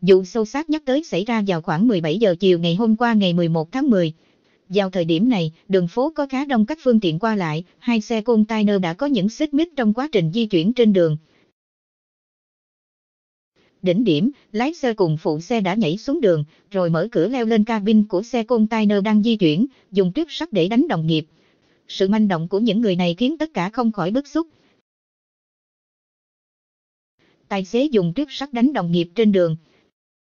Vụ sâu sát nhắc tới xảy ra vào khoảng 17 giờ chiều ngày hôm qua ngày 11 tháng 10. Vào thời điểm này, đường phố có khá đông các phương tiện qua lại, hai xe container đã có những xích mít trong quá trình di chuyển trên đường. Đỉnh điểm, lái xe cùng phụ xe đã nhảy xuống đường, rồi mở cửa leo lên cabin của xe container đang di chuyển, dùng tuyếp sắt để đánh đồng nghiệp. Sự manh động của những người này khiến tất cả không khỏi bức xúc. Tài xế dùng tuyếp sắt đánh đồng nghiệp trên đường,